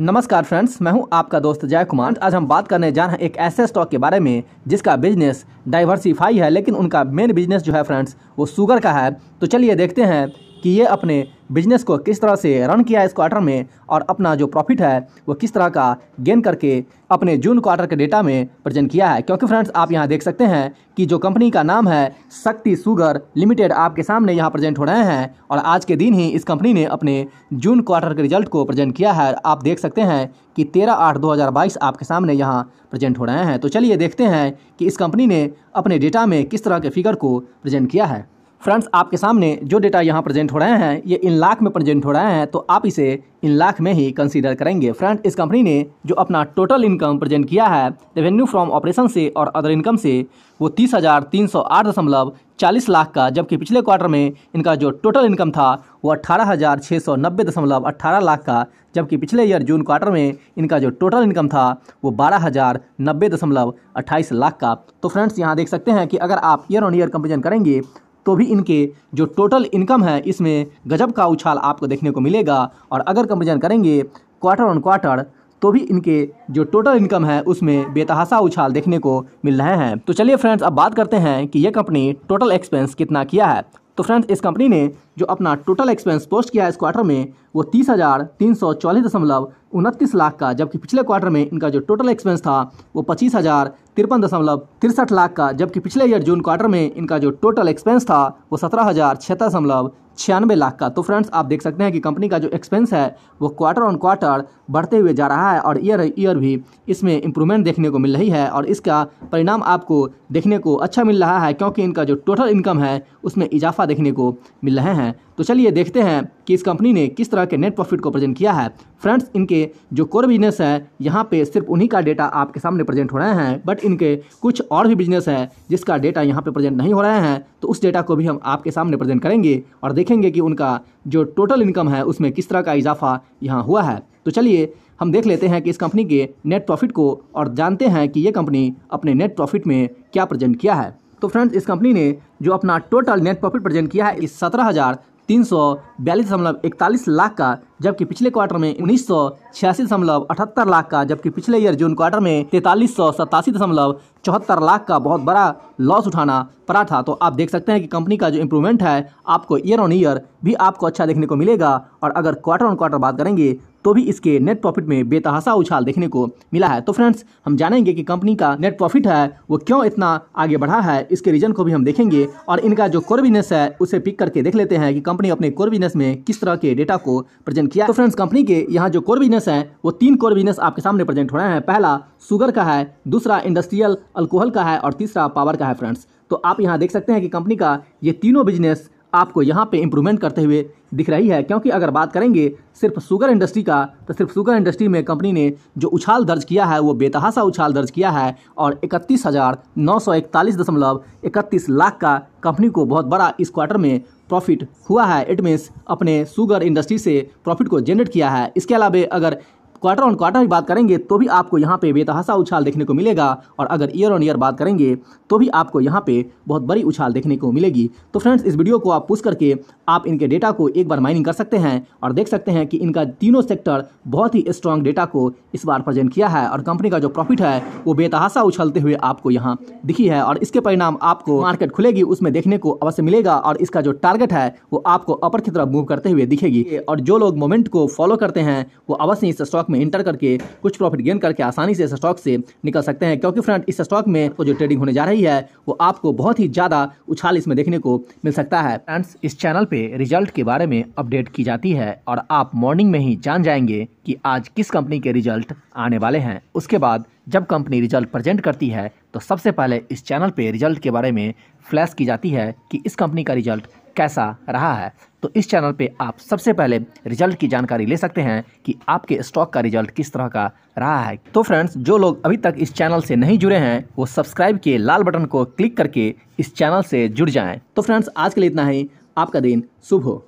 नमस्कार फ्रेंड्स मैं हूं आपका दोस्त जय कुमार आज हम बात करने जा रहे हैं एक ऐसे स्टॉक के बारे में जिसका बिजनेस डाइवर्सिफाई है लेकिन उनका मेन बिजनेस जो है फ्रेंड्स वो शुगर का है तो चलिए देखते हैं कि ये अपने बिजनेस को किस तरह से रन किया है इस क्वार्टर में और अपना जो प्रॉफिट है वो किस तरह का गेन करके अपने जून क्वार्टर के डेटा में प्रेजेंट किया है क्योंकि फ्रेंड्स आप यहाँ देख सकते हैं कि जो कंपनी का नाम है शक्ति सुगर लिमिटेड आपके सामने यहाँ प्रेजेंट हो रहे हैं और आज के दिन ही इस कंपनी ने अपने जून क्वार्टर के रिजल्ट को प्रजेंट किया है आप देख सकते हैं कि तेरह आठ दो हज़ार बाईस आपके सामने यहाँ प्रजेंट हो रहे हैं तो चलिए देखते हैं कि इस कंपनी ने अपने डेटा में किस तरह के फिगर को प्रजेंट किया है फ्रेंड्स आपके सामने जो डेटा यहाँ प्रेजेंट हो रहे हैं ये इन लाख में प्रेजेंट हो रहे हैं तो आप इसे इन लाख में ही कंसीडर करेंगे फ्रेंड इस कंपनी ने जो अपना टोटल इनकम प्रेजेंट किया है रेवेन्यू फ्रॉम ऑपरेशन से और अदर इनकम से वो तीस हज़ार तीन सौ आठ दशमलव चालीस लाख का जबकि पिछले क्वार्टर में इनका जो टोटल इनकम था वो अट्ठारह हज़ार छः सौ नब्बे दशमलव अट्ठारह लाख का जबकि पिछले ईयर जून क्वार्टर में इनका जो टोटल इनकम था वो बारह हज़ार नब्बे दशमलव अट्ठाईस लाख का तो फ्रेंड्स यहाँ देख सकते हैं कि अगर आप ईयर ऑन ईयर कंपेरिजन करेंगे तो भी इनके जो टोटल इनकम है इसमें गजब का उछाल आपको देखने को मिलेगा और अगर कंपेरिजन करेंगे क्वार्टर ऑन क्वार्टर तो भी इनके जो टोटल इनकम है उसमें बेतहासा उछाल देखने को मिल रहे हैं तो चलिए फ्रेंड्स अब बात करते हैं कि यह कंपनी टोटल एक्सपेंस कितना किया है तो फ्रेंड्स इस कंपनी ने जो अपना टोटल एक्सपेंस पोस्ट किया है इस क्वार्टर में वो तीस हज़ार तीन सौ चौलीस दशमलव उनतीस लाख का जबकि पिछले क्वार्टर में इनका जो टोटल एक्सपेंस था वो पच्चीस हज़ार तिरपन दशमलव तिरसठ लाख का जबकि पिछले ईयर जून क्वार्टर में इनका जो टोटल एक्सपेंस था वो सत्रह हज़ार छिहत्तर दशमलव छियानवे लाख का तो फ्रेंड्स आप देख सकते हैं कि कंपनी का जो एक्सपेंस है वो क्वार्टर ऑन क्वार्टर बढ़ते हुए जा रहा है और ईयर ईयर भी इसमें इंप्रूवमेंट देखने को मिल रही है और इसका परिणाम आपको देखने को अच्छा मिल रहा है क्योंकि इनका जो टोटल इनकम है उसमें इजाफा देखने को मिल रहे हैं तो चलिए देखते हैं कि इस कंपनी ने किस तरह के नेट प्रॉफिट को प्रेजेंट किया है फ्रेंड्स इनके जो कोर बिजनेस है यहाँ पे सिर्फ उन्हीं का डेटा आपके सामने प्रेजेंट हो रहे हैं बट इनके कुछ और भी बिजनेस है जिसका डेटा यहाँ पे प्रेजेंट नहीं हो रहे हैं तो उस डेटा को भी हम आपके सामने प्रेजेंट करेंगे और देख देखेंगे कि उनका जो टोटल इनकम है उसमें किस तरह का इजाफा यहाँ हुआ है तो चलिए हम देख लेते हैं कि इस कंपनी के नेट प्रॉफिट को और जानते हैं कि ये कंपनी अपने नेट प्रॉफिट में क्या प्रेजेंट किया है तो फ्रेंड्स इस कंपनी ने जो अपना टोटल नेट प्रॉफिट प्रेजेंट किया है इस सत्रह हज़ार तीन सौ बयालीस दशमलव इकतालीस लाख का जबकि पिछले क्वार्टर में उन्नीस सौ छियासी दशमलव अठहत्तर लाख का जबकि पिछले ईयर जून क्वार्टर में तैंतालीस सौ सतासी दशमलव चौहत्तर लाख का बहुत बड़ा लॉस उठाना पड़ा था तो आप देख सकते हैं कि कंपनी का जो इंप्रूवमेंट है आपको ईयर ऑन ईयर भी आपको अच्छा देखने को मिलेगा और अगर क्वार्टर ऑन क्वार्टर बात करेंगे तो भी इसके नेट प्रॉफिट में बेतहासा उछाल देखने को मिला है तो फ्रेंड्स हम जानेंगे कि कंपनी का नेट प्रॉफिट है वो क्यों इतना आगे बढ़ा है इसके रीजन को भी हम देखेंगे और इनका जो कोर बिजनेस है उसे पिक करके देख लेते हैं कि कंपनी अपने कोर बिजनेस में किस तरह के डेटा को प्रेजेंट किया तो फ्रेंड्स कंपनी के यहाँ जो कोर बिजनेस है वो तीन कोर बिजनेस आपके सामने प्रेजेंट हो रहे हैं पहला सुगर का है दूसरा इंडस्ट्रियल अल्कोहल का है और तीसरा पावर का है फ्रेंड्स तो आप यहाँ देख सकते हैं कि कंपनी का ये तीनों बिजनेस आपको यहाँ पे इम्प्रूवमेंट करते हुए दिख रही है क्योंकि अगर बात करेंगे सिर्फ शुगर इंडस्ट्री का तो सिर्फ शुगर इंडस्ट्री में कंपनी ने जो उछाल दर्ज किया है वो बेतहासा उछाल दर्ज किया है और इकतीस हज़ार नौ सौ इकतालीस दशमलव इकतीस लाख का कंपनी को बहुत बड़ा इस क्वार्टर में प्रॉफिट हुआ है इट मीन्स अपने शुगर इंडस्ट्री से प्रॉफिट को जनरेट किया है इसके अलावा अगर क्वार्टर ऑन क्वार्टर की बात करेंगे तो भी आपको यहाँ पे बेतहासा उछाल देखने को मिलेगा और अगर ईयर ऑन ईयर बात करेंगे तो भी आपको यहाँ पे बहुत बड़ी उछाल देखने को मिलेगी तो फ्रेंड्स इस वीडियो को आप पुश करके आप इनके डेटा को एक बार माइनिंग कर सकते हैं और देख सकते हैं कि इनका तीनों सेक्टर बहुत ही स्ट्रांग डेटा को इस बार प्रजेंट किया है और कंपनी का जो प्रॉफिट है वो बेतहासा उछलते हुए आपको यहाँ दिखी है और इसके परिणाम आपको मार्केट खुलेगी उसमें देखने को अवश्य मिलेगा और इसका जो टारगेट है वो आपको अपर की तरफ मूव करते हुए दिखेगी और जो लोग मोमेंट को फॉलो करते हैं वो अवश्य इस स्टॉक स्टॉक में इंटर करके कुछ प्रॉफिट गेन करके आसानी से इस स्टॉक से निकल सकते हैं क्योंकि फ्रेंड इस स्टॉक में जो ट्रेडिंग होने जा रही है वो आपको बहुत ही ज़्यादा उछाल इसमें देखने को मिल सकता है फ्रेंड्स इस चैनल पर रिजल्ट के बारे में अपडेट की जाती है और आप मॉर्निंग में ही जान जाएंगे कि आज किस कंपनी के रिजल्ट आने वाले हैं उसके बाद जब कंपनी रिजल्ट प्रेजेंट करती है तो सबसे पहले इस चैनल पे रिजल्ट के बारे में फ्लैश की जाती है कि इस कंपनी का रिजल्ट कैसा रहा है तो इस चैनल पे आप सबसे पहले रिजल्ट की जानकारी ले सकते हैं कि आपके स्टॉक का रिजल्ट किस तरह का रहा है तो फ्रेंड्स जो लोग अभी तक इस चैनल से नहीं जुड़े हैं वो सब्सक्राइब किए लाल बटन को क्लिक करके इस चैनल से जुड़ जाएं तो फ्रेंड्स आज के लिए इतना ही आपका दिन शुभ हो